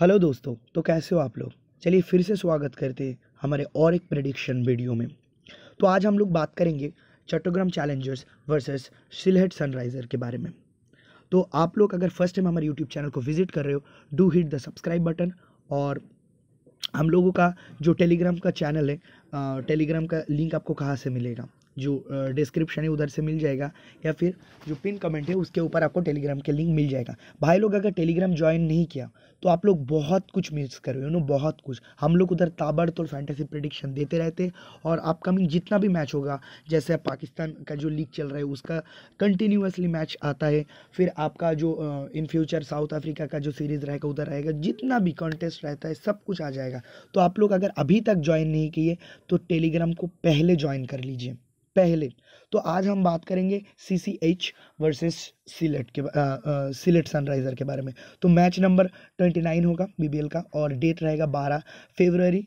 Hello दोस्तों तो कैसे हो आप लोग चलिए फिर से स्वागत करते हैं हमारे और एक प्रडिक्शन वीडियो में तो आज हम लोग बात करेंगे Chattogram challengers versus Sylhet sunriser के बारे में तो आप लोग अगर फर्स्ट टाइम हमारे यूट्यूब चैनल को विजिट कर रहे हो do hit the subscribe button और हम लोगों का जो टेलीग्राम का चैनल है टेलीग्राम का लिंक आपको कहाँ से मिलेगा जो डिस्क्रिप्शन है उधर से मिल जाएगा या फिर जो पिन कमेंट है उसके ऊपर आपको टेलीग्राम के लिंक मिल जाएगा भाई लोग अगर टेलीग्राम ज्वाइन नहीं किया तो आप लोग बहुत कुछ मिस कर रहे हो नो बहुत कुछ हम लोग उधर ताबड़तोड़ फैंटेसी प्रिडिक्शन देते रहते और अपकमिंग जितना भी मैच होगा जैसे पाकिस्तान का जो लीग चल रहा है उसका कंटिन्यूसली मैच आता है फिर आपका जो इन फ्यूचर साउथ अफ्रीका का जो सीरीज़ रहेगा उधर रहेगा जितना भी कॉन्टेस्ट रहता है सब कुछ आ जाएगा तो आप लोग अगर अभी तक ज्वाइन नहीं किए तो टेलीग्राम को पहले ज्वाइन कर लीजिए पहले तो आज हम बात करेंगे C C H versus Sylhet के सिलेट सनराइज़र के बारे में तो मैच नंबर ट्वेंटी नाइन होगा बी बी एल का और डेट रहेगा बारह फेबररी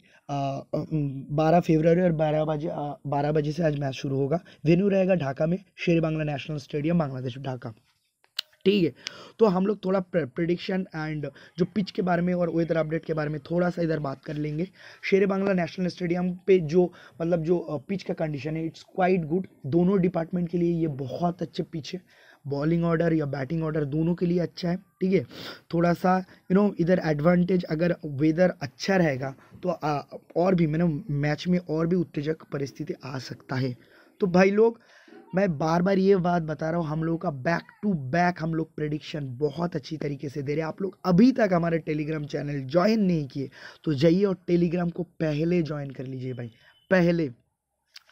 बारह फेबररी और बारह बजे बारह बजे से आज मैच शुरू होगा वेन्यू रहेगा ढाका में शेर बांग्ला नेशनल स्टेडियम बांग्लादेश ढाका ठीक है तो हम लोग थोड़ा प्रडिक्शन एंड जो पिच के बारे में और वेदर अपडेट के बारे में थोड़ा सा इधर बात कर लेंगे शेर बांग्ला नेशनल स्टेडियम पे जो मतलब जो पिच का कंडीशन है इट्स क्वाइट गुड दोनों डिपार्टमेंट के लिए ये बहुत अच्छे पिच है बॉलिंग ऑर्डर या बैटिंग ऑर्डर दोनों के लिए अच्छा है ठीक है थोड़ा सा यू नो इधर एडवांटेज अगर वेदर अच्छा रहेगा तो आ, और भी मैंने मैच में और भी उत्तेजक परिस्थिति आ सकता है तो भाई लोग मैं बार बार ये बात बता रहा हूँ हम लोगों का बैक टू बैक हम लोग प्रेडिक्शन बहुत अच्छी तरीके से दे रहे हैं आप लोग अभी तक हमारे टेलीग्राम चैनल ज्वाइन नहीं किए तो जाइए और टेलीग्राम को पहले ज्वाइन कर लीजिए भाई पहले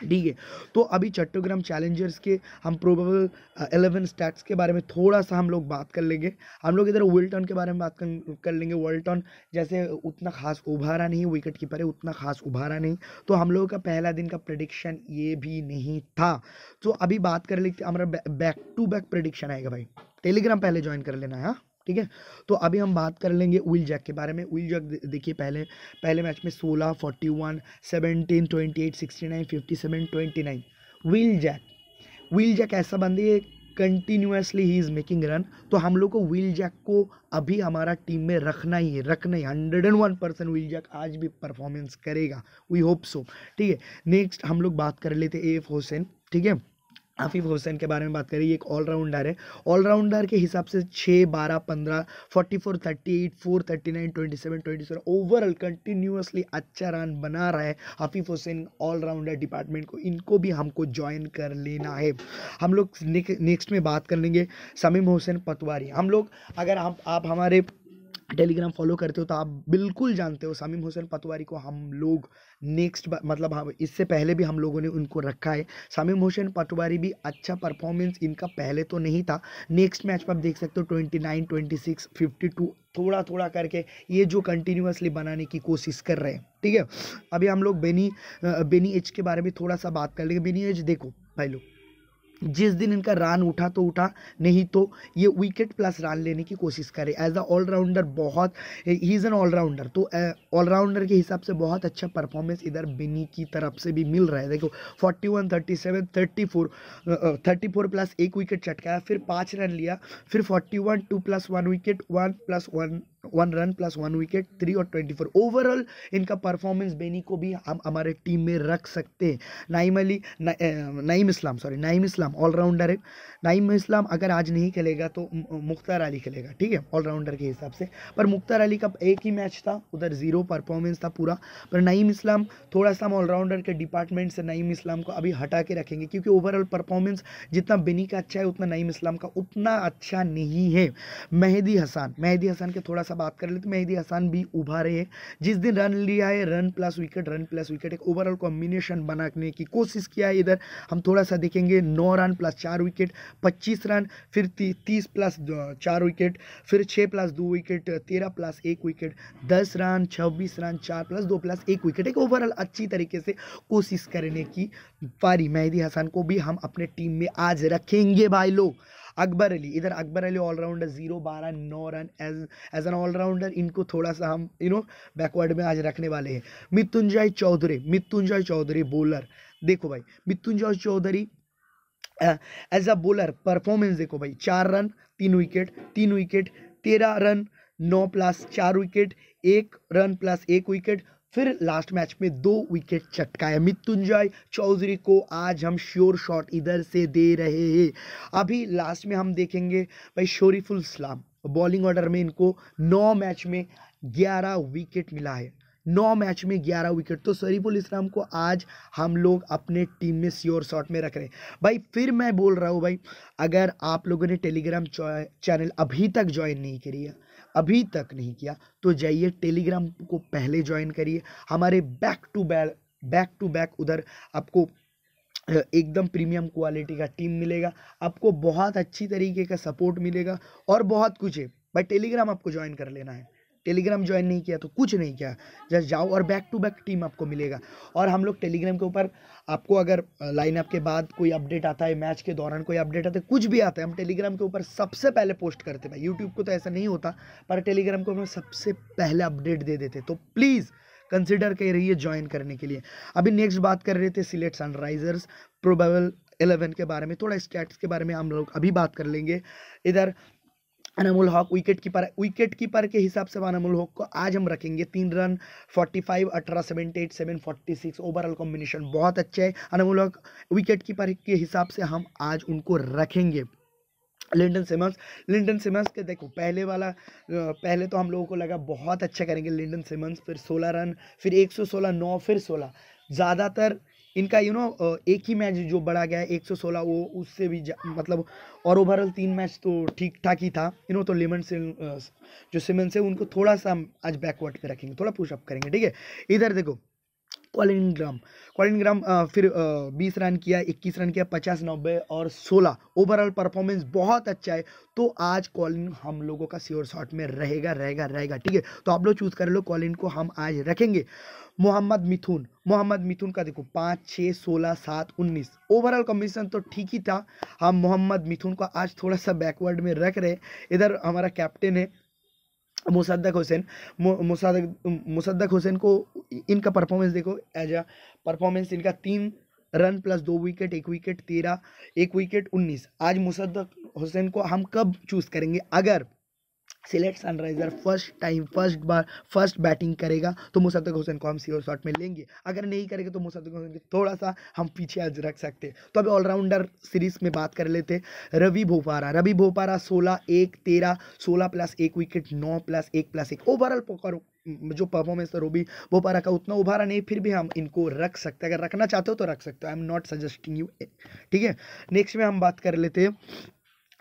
ठीक है तो अभी चट्टोग्राम चैलेंजर्स के हम प्रोबेबल एलेवन स्टैट्स के बारे में थोड़ा सा हम लोग बात कर लेंगे हम लोग इधर वर्ल्टन के बारे में बात कर, कर लेंगे वर्ल्टन जैसे उतना खास उभारा नहीं विकेट कीपर है उतना खास उभारा नहीं तो हम लोगों का पहला दिन का प्रडिक्शन ये भी नहीं था तो अभी बात कर लेते हमारा बैक टू बैक प्रडिक्शन आएगा भाई टेलीग्राम पहले ज्वाइन कर लेना है हाँ? ठीक है तो अभी हम बात कर लेंगे विल जैक के बारे में विल जैक देखिए पहले पहले मैच में सोलह forty one seventeen twenty eight sixty nine fifty seven twenty nine Will Jacks Will Jacks ऐसा बंदे है continuously he is making run तो हम लोग को व्हील जैक को अभी हमारा टीम में रखना ही है रखना ही hundred and one percent Will Jacks आज भी परफॉर्मेंस करेगा वी होप सो ठीक है नेक्स्ट हम लोग बात कर लेते ए एफ हुसैन ठीक है आफिफ हुसैन के बारे में बात करें ये एक ऑलराउंडर है ऑलराउंडर के हिसाब से छः बारह पंद्रह forty four thirty eight four thirty nine twenty seven twenty seven overall continuously अच्छा रन बना रहा है हफीफ हुसैन ऑलराउंडर डिपार्टमेंट को इनको भी हमको ज्वाइन कर लेना है हम लोग नेक्स्ट में बात कर लेंगे समीम हुसैन पतवारी हम लोग अगर हम आप हमारे टेलीग्राम फॉलो करते हो तो आप बिल्कुल जानते हो शमीम हुसैन पतवारी को हम लोग नेक्स्ट मतलब हम इससे पहले भी हम लोगों ने उनको रखा है शमीम हुसैन पटवारी भी अच्छा परफॉर्मेंस इनका पहले तो नहीं था नेक्स्ट मैच में आप देख सकते हो twenty nine twenty six fifty two थोड़ा थोड़ा करके ये जो कंटिन्यूसली बनाने की कोशिश कर रहे हैं ठीक है अभी हम लोग बेनी बेनी एच के बारे में थोड़ा सा बात कर लेंगे बेनी एच देखो भाई लोग जिस दिन इनका रन उठा तो उठा नहीं तो ये विकेट प्लस रन लेने की कोशिश करे एज अ ऑलराउंडर बहुत ही इज़ एन ऑलराउंडर तो ऑलराउंडर के हिसाब से बहुत अच्छा परफॉर्मेंस इधर बिनी की तरफ से भी मिल रहा है देखो forty one thirty seven thirty four thirty four plus एक विकेट चटकाया फिर पाँच रन लिया फिर forty one two plus one wicket one plus one one run plus one wicket three और ट्वेंटी फोर ओवरऑल इनका परफॉर्मेंस बेनी को भी हम हमारे टीम में रख सकते हैं नाइम अली ना, नाइम इस्लाम सॉरी नाइम इस्लाम ऑलराउंडर है नाइम इस्लाम अगर आज नहीं खेलेगा तो मुख्तार अली खेलेगा ठीक है ऑलराउंडर के हिसाब से पर मुख्तार अली का एक ही मैच था उधर ज़ीरो परफॉर्मेंस था पूरा पर नाइम इस्लाम थोड़ा सा हम ऑलराउंडर के डिपार्टमेंट से नाइम इस्लाम को अभी हटा के रखेंगे क्योंकि ओवरऑल परफॉर्मेंस जितना बेनी का अच्छा है उतना नाइम इस्लाम का उतना अच्छा नहीं है मेहदी हसन मेहदी हसन के थोड़ा सा बात कर ले तो मेहदी हसन भी उभारे हैं जिस दिन रन लिया है run plus wicket run plus wicket एक ओवरऑल कॉम्बिनेशन बनाने की कोशिश किया है इधर हम थोड़ा सा देखेंगे नौ रन प्लस चार विकेट पच्चीस रन फिर ती, तीस प्लस चार विकेट फिर छः प्लस दो विकेट तेरह प्लस एक विकेट दस रन छब्बीस रन चार प्लस दो प्लस एक विकेट एक ओवरऑल अच्छी तरीके से कोशिश करने की पारी मेहदी हसन को भी हम अपने टीम में आज रखेंगे भाई लोग अकबर अली इधर अकबर अली ऑलराउंडर जीरो बारह नौ run as as an allrounder इनको थोड़ा सा हम यू नो बैकवर्ड में आज रखने वाले हैं मृत्युंजय चौधरी मृत्युंजय चौधरी बॉलर देखो भाई Mrittunjoy Chowdhury as a bowler performance देखो भाई चार रन तीन विकेट तीन विकेट तेरह रन नौ प्लस चार विकेट एक रन प्लस एक विकेट फिर लास्ट मैच में दो विकेट चटकाए मृत्युंजय चौधरी को आज हम श्योर शॉट इधर से दे रहे हैं अभी लास्ट में हम देखेंगे भाई शोरीफुल इस्लाम बॉलिंग ऑर्डर में इनको नौ मैच में ग्यारह विकेट मिला है नौ मैच में ग्यारह विकेट तो शरीफुल इस्लाम को आज हम लोग अपने टीम में श्योर शॉट में रख रहे हैं भाई फिर मैं बोल रहा हूँ भाई अगर आप लोगों ने टेलीग्राम चैनल अभी तक ज्वाइन नहीं करी है अभी तक नहीं किया तो जाइए टेलीग्राम को पहले ज्वाइन करिए हमारे back to back back to back उधर आपको एकदम प्रीमियम क्वालिटी का टीम मिलेगा आपको बहुत अच्छी तरीके का सपोर्ट मिलेगा और बहुत कुछ है बट टेलीग्राम आपको ज्वाइन कर लेना है टेलीग्राम ज्वाइन नहीं किया तो कुछ नहीं किया जस्ट जाओ और बैक टू बैक टीम आपको मिलेगा और हम लोग टेलीग्राम के ऊपर आपको अगर लाइनअप के बाद कोई अपडेट आता है मैच के दौरान कोई अपडेट आता है कुछ भी आता है हम टेलीग्राम के ऊपर सबसे पहले पोस्ट करते भाई यूट्यूब को तो ऐसा नहीं होता पर टेलीग्राम को हम सबसे पहले अपडेट दे देते तो प्लीज़ कंसिडर कर रही है ज्वाइन करने के लिए अभी नेक्स्ट बात कर रहे थे सिलेट सनराइजर्स प्रोबेबल एलेवन के बारे में थोड़ा स्टैट्स के बारे में हम लोग अभी बात कर लेंगे इधर अनमुल हॉक विकेट कीपर है विकेट कीपर के हिसाब से अनमोल हॉक को आज हम रखेंगे तीन रन 45 अठारह seventy eight seven forty six overall combination बहुत अच्छे है अनमुल हॉक विकेट कीपर के हिसाब से हम आज उनको रखेंगे लिंडन सिमंस लिंडन सिमंस के देखो पहले वाला पहले तो हम लोगों को लगा बहुत अच्छा करेंगे लिंडन सिमंस फिर 16 रन फिर 116 नौ फिर 16 ज़्यादातर इनका यू नो एक ही मैच जो बढ़ा गया है 116 वो उससे भी मतलब और ओवरऑल तीन मैच तो ठीक ठाक ही था यू नो तो लेमन से जो सिमन है उनको थोड़ा सा आज बैकवर्ड पे रखेंगे थोड़ा पुशअप करेंगे ठीक है इधर देखो कॉलिन ग्राम कॉलिन ग्राम फिर बीस रन किया इक्कीस रन किया पचास नब्बे और सोलह ओवरऑल परफॉर्मेंस बहुत अच्छा है तो आज कॉलिन हम लोगों का सियोर शॉट में रहेगा रहेगा रहेगा ठीक है तो आप लोग चूज़ कर लो कॉलिन को हम आज रखेंगे मोहम्मद मिथुन मोहम्मद मिथुन का देखो पाँच छः सोलह सात उन्नीस ओवरऑल कमीशन तो ठीक ही था हम मोहम्मद मिथुन को आज थोड़ा सा बैकवर्ड में रख रहे इधर हमारा कैप्टन है मुसद्दक हुसैन मुसद्दक मुसद्दक हुसैन को इनका परफॉर्मेंस देखो एज अ परफॉर्मेंस इनका तीन रन प्लस दो विकेट एक विकेट तेरह एक विकेट उन्नीस आज मुसद्दक हुसैन को हम कब चूज़ करेंगे अगर Sylhet Sunriser first time first बार फर्स्ट बैटिंग करेगा तो मुसद्दक हुसैन तो को हम सीओ शॉट में लेंगे अगर नहीं करेंगे तो मुसद्दक हुसैन तो को थोड़ा सा हम पीछे आज रख सकते हैं तो अभी ऑलराउंडर सीरीज में बात कर लेते रवि भोपारा रवि भोपारा सोलह एक तेरह सोलह प्लस एक विकेट नौ प्लस एक प्लस एक ओवरऑल पकड़ो जो परफॉर्मेंस था रोबी भोपारा का उतना उभारा नहीं फिर भी हम इनको रख सकते हैं अगर रखना चाहते हो तो रख सकते हो I am not suggesting you ठीक है नेक्स्ट में हम बात कर लेते हैं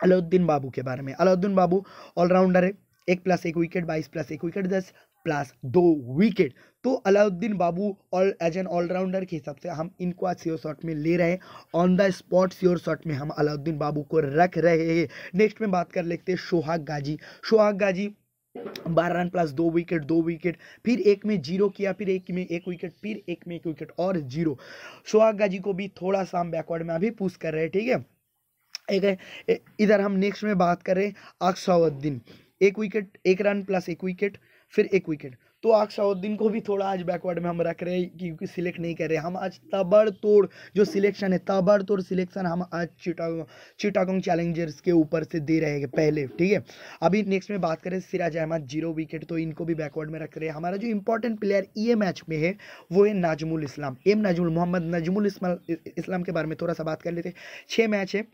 अलाउद्दीन बाबू के बारे में अलाउद्दीन बाबू ऑलराउंडर है एक प्लस एक विकेट बाईस प्लस एक विकेट दस प्लस दो विकेट तो Alauddin Babu all as an allrounder के हिसाब से हम इनको आज सियोर शॉट में ले रहे हैं on the spot sure shot में हम अलाउद्दीन बाबू को रख रहे हैं नेक्स्ट में बात कर लेते हैं सोहाग गाजी सोहाग गाजी बारह रन प्लस दो विकेट दो विकेट फिर एक में जीरो किया फिर एक में एक विकेट फिर एक में एक विकेट और जीरो सोहाग गाजी को भी थोड़ा सा हम बैकवर्ड में अभी पुश कर रहे हैं ठीक है एक इधर हम नेक्स्ट में बात करें अक्साउद्दीन एक विकेट एक रन प्लस एक विकेट फिर एक विकेट तो अक्साउद्दीन को भी थोड़ा आज बैकवर्ड में हम रख रहे हैं क्योंकि सिलेक्ट नहीं कर रहे हम आज तबड़ तोड़ जो सिलेक्शन है तबड़ तोड़ सिलेक्शन हम आज चिटागो चिटागोंग चैलेंजर्स के ऊपर से दे रहे हैं पहले ठीक है अभी नेक्स्ट में बात करें सिराज अहमद जीरो विकेट तो इनको भी बैकवर्ड में रख रहे हैं हमारा जो इंपॉर्टेंट प्लेयर ये मैच में है वो है नाजमुल इस्लाम एम नाजमुल मोहम्मद नजमुल इस्लाम के बारे में थोड़ा सा बात कर लेते हैं छः मैच है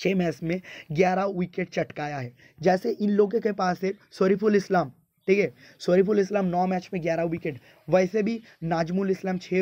छः मैच में ग्यारह विकेट चटकाया है जैसे इन लोगों के पास है शरीफुल इस्लाम ठीक है शरीफुल इस्लाम नौ मैच में ग्यारह विकेट वैसे भी नाजमुल इस्लाम छः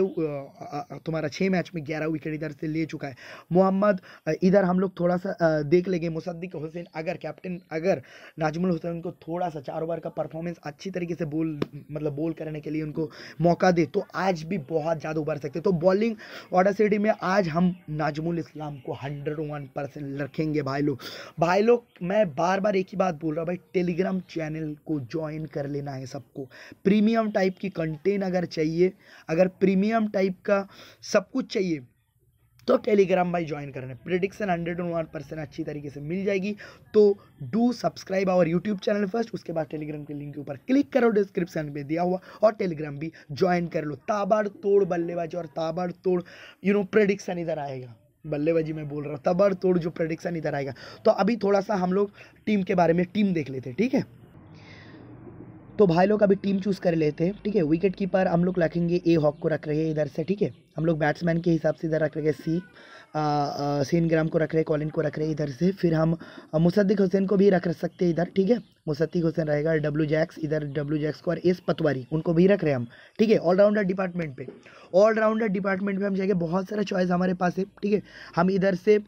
तुम्हारा छः मैच में ग्यारह विकेट इधर से ले चुका है मोहम्मद इधर हम लोग थोड़ा सा देख लेंगे मुसद्दिक हुसैन अगर कैप्टन अगर नाजमुल हुसैन को थोड़ा सा चार ओवर का परफॉर्मेंस अच्छी तरीके से बोल मतलब बोल करने के लिए उनको मौका दे तो आज भी बहुत ज़्यादा उभर सकते तो बॉलिंग ऑर्डर सिटी में आज हम नाजमुल इस्लाम को हंड्रेड वन परसेंट रखेंगे भाई लोग भाई लोग मैं बार बार एक ही बात बोल रहा हूँ भाई टेलीग्राम चैनल को ज्वाइन कर लेना है सबको प्रीमियम टाइप की कंटेंट प्लेन अगर चाहिए अगर प्रीमियम टाइप का सब कुछ चाहिए तो टेलीग्राम भाई ज्वाइन कर रहे prediction hundred and one percent अच्छी तरीके से मिल जाएगी तो do subscribe our YouTube channel first उसके बाद टेलीग्राम के लिंक के ऊपर क्लिक करो डिस्क्रिप्शन में दिया हुआ और टेलीग्राम भी ज्वाइन कर लो ताबड़ तोड़ बल्लेबाजी और ताबड़ तोड़ यू नो प्रडिक्शन इधर आएगा बल्लेबाजी मैं बोल रहा हूँ तबड़ तोड़ जो प्रडिक्शन इधर आएगा तो अभी थोड़ा सा हम लोग टीम के बारे में टीम देख लेते हैं ठीक है तो भाई लोग अभी टीम चूज़ कर लेते हैं ठीक है विकेट कीपर हम लोग रखेंगे ए हॉक को रख रहे हैं इधर से ठीक है हम लोग बैट्समैन के हिसाब से इधर रख रहे हैं सी सीन ग्राम को रख रहे हैं कॉलिन को रख रहे हैं इधर से फिर हम मुसद्दिक हुसैन को भी रख सकते हैं इधर ठीक है मुसद्दिक हुसैन रहेगा डब्ल्यू जैक्स इधर डब्ल्यू जैक्स को और एस पतवारी उनको भी रख रहे हैं हम ठीक है ऑलराउंडर डिपार्टमेंट पे ऑलराउंडर डिपार्टमेंट पे हम जाएंगे बहुत सारा चॉइस हमारे पास है ठीक है हम इधर से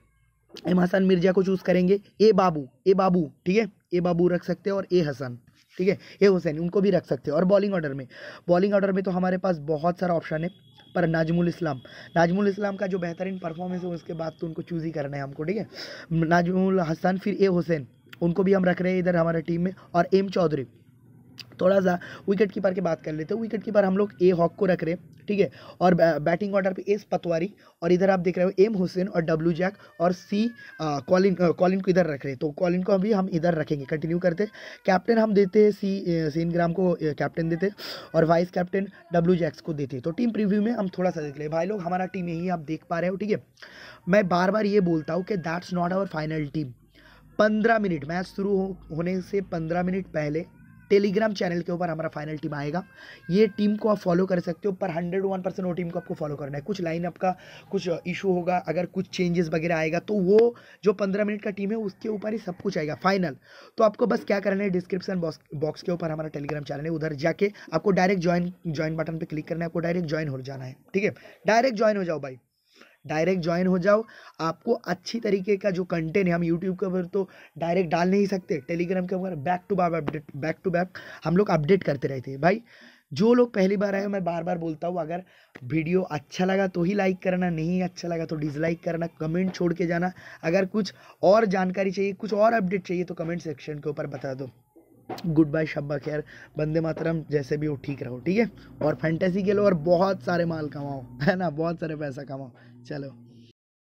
एम हसन मिर्जा को चूज़ करेंगे ए बाबू ए बाबू ठीक है ए बाबू रख सकते हैं और ए हसन ठीक है ये हुसैन उनको भी रख सकते हो और बॉलिंग ऑर्डर में बॉलिंग ऑर्डर में तो हमारे पास बहुत सारा ऑप्शन है पर नाजमुल इस्लाम नाजमुल इस्लाम का जो बेहतरीन परफॉर्मेंस है उसके बाद तो उनको चूज़ ही करना है हमको ठीक है नाजमुल हसन फिर ए हुसैन उनको भी हम रख रहे हैं इधर हमारे टीम में और एम चौधरी थोड़ा सा विकेट कीपर की बात कर लेते हैं विकेट कीपर हम लोग ए हॉक को रख रहे हैं ठीक है और बैटिंग ऑर्डर पे एस पतवारी और इधर आप देख रहे हो एम हुसैन और डब्ल्यू जैक और सी कॉलिन कॉलिन को इधर रख रहे हैं तो कॉलिन को अभी हम इधर रखेंगे कंटिन्यू करते कैप्टन हम देते हैं सी सीन ग्राम को कैप्टन देते और वाइस कैप्टन डब्ल्यू जैक्स को देते तो टीम प्रिव्यू में हम थोड़ा सा देख ले भाई लोग हमारा टीम यही आप देख पा रहे हो ठीक है मैं बार बार ये बोलता हूँ कि that's not our final team पंद्रह मिनट मैच शुरू होने से पंद्रह मिनट पहले टेलीग्राम चैनल के ऊपर हमारा फाइनल टीम आएगा ये टीम को आप फॉलो कर सकते हो पर हंड्रेड वन परसेंट वो टीम को आपको फॉलो करना है कुछ लाइनअप का कुछ इशू होगा अगर कुछ चेंजेस वगैरह आएगा तो वो जो पंद्रह मिनट का टीम है उसके ऊपर ही सब कुछ आएगा फाइनल तो आपको बस क्या करना है डिस्क्रिप्शन बॉक्स के ऊपर हमारा टेलीग्राम चैनल है उधर जाके आपको डायरेक्ट ज्वाइन ज्वाइन बटन पर क्लिक करना है आपको डायरेक्ट ज्वाइन हो जाना है ठीक है डायरेक्ट ज्वाइन हो जाओ भाई डायरेक्ट ज्वाइन हो जाओ आपको अच्छी तरीके का जो कंटेंट है हम यूट्यूब के ऊपर तो डायरेक्ट डाल नहीं सकते टेलीग्राम के ऊपर back to back update back to back हम लोग अपडेट करते रहते हैं भाई जो लोग पहली बार आए मैं बार बार बोलता हूँ अगर वीडियो अच्छा लगा तो ही लाइक करना नहीं अच्छा लगा तो डिसलाइक करना कमेंट छोड़ के जाना अगर कुछ और जानकारी चाहिए कुछ और अपडेट चाहिए तो कमेंट सेक्शन के ऊपर बता दो गुड बाय शब्बा खैर बंदे मातरम जैसे भी हो ठीक रहो ठीक है और फैंटेसी खेलो और बहुत सारे माल कमाओ है ना बहुत सारे पैसा कमाओ चलो